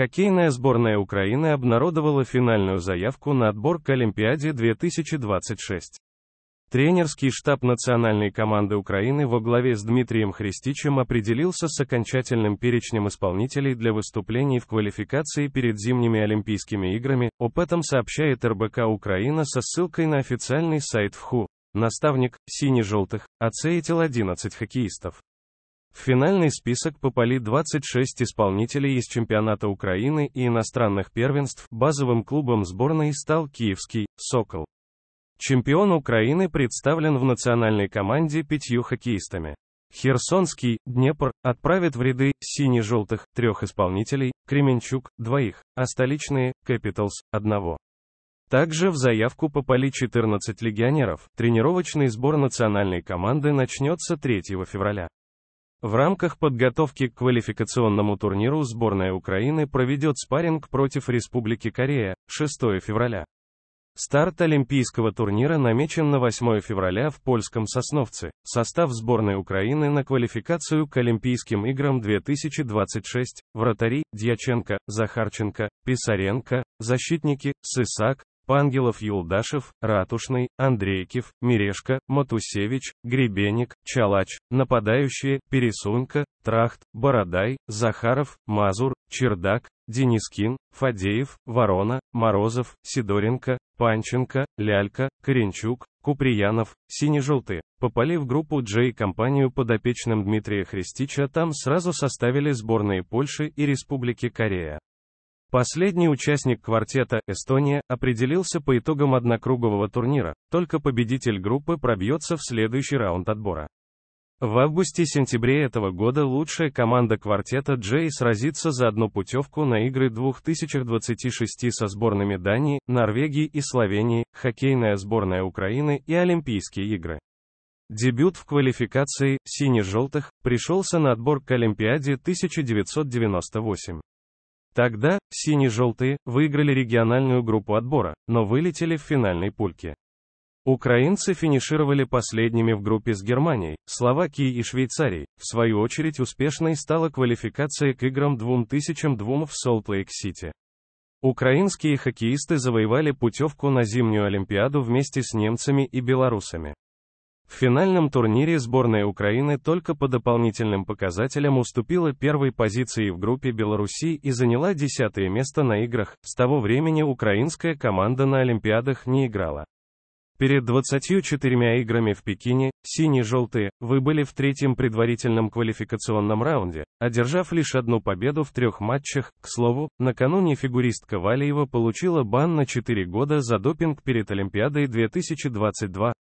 Хоккейная сборная Украины обнародовала финальную заявку на отбор к Олимпиаде 2026. Тренерский штаб национальной команды Украины во главе с Дмитрием Христичем определился с окончательным перечнем исполнителей для выступлений в квалификации перед зимними Олимпийскими играми. Об этом сообщает РБК Украина со ссылкой на официальный сайт ВХУ. Наставник «Сине-желтых» отсеятил а 11 хоккеистов. В финальный список попали 26 исполнителей из чемпионата Украины и иностранных первенств. Базовым клубом сборной стал киевский «Сокол». Чемпион Украины представлен в национальной команде пятью хоккеистами. Херсонский, Днепр, отправит в ряды сине-желтых, трех исполнителей, Кременчук, двоих, а столичные, Capitals, одного. Также в заявку попали 14 легионеров. Тренировочный сбор национальной команды начнется 3 февраля. В рамках подготовки к квалификационному турниру сборная Украины проведет спарринг против Республики Корея 6 февраля. Старт олимпийского турнира намечен на 8 февраля в польском Сосновце. Состав сборной Украины на квалификацию к Олимпийским играм 2026. Вратари, Дьяченко, Захарченко, Писаренко, защитники, Сысак, Пангелов Юлдашев, Ратушный, Андрейкив, Мирешка, Матусевич, Гребенник, Чалач, Нападающие, Пересунька, Трахт, Бородай, Захаров, Мазур, Чердак, Денискин, Фадеев, Ворона, Морозов, Сидоренко, Панченко, Лялька, Коренчук, Куприянов, сине-желтые. Попали в группу J и компанию подопечным Дмитрия Христича, там сразу составили сборные Польши и Республики Корея. Последний участник квартета, Эстония, определился по итогам однокругового турнира, только победитель группы пробьется в следующий раунд отбора. В августе-сентябре этого года лучшая команда квартета Джей сразится за одну путевку на игры 2026 со сборными Дании, Норвегии и Словении, хоккейная сборная Украины и Олимпийские игры. Дебют в квалификации «Сине-желтых» пришелся на отбор к Олимпиаде 1998. Тогда, сине-желтые, выиграли региональную группу отбора, но вылетели в финальной пульке. Украинцы финишировали последними в группе с Германией, Словакией и Швейцарией. В свою очередь успешной стала квалификация к играм 2002 в Солт-Лейк-Сити. Украинские хоккеисты завоевали путевку на зимнюю Олимпиаду вместе с немцами и белорусами. В финальном турнире сборная Украины только по дополнительным показателям уступила первой позиции в группе Беларуси и заняла десятое место на играх. С того времени украинская команда на Олимпиадах не играла. Перед 24 играми в Пекине, синие желтые выбыли в третьем предварительном квалификационном раунде, одержав лишь одну победу в трех матчах. К слову, накануне фигуристка Валиева получила бан на 4 года за допинг перед Олимпиадой 2022,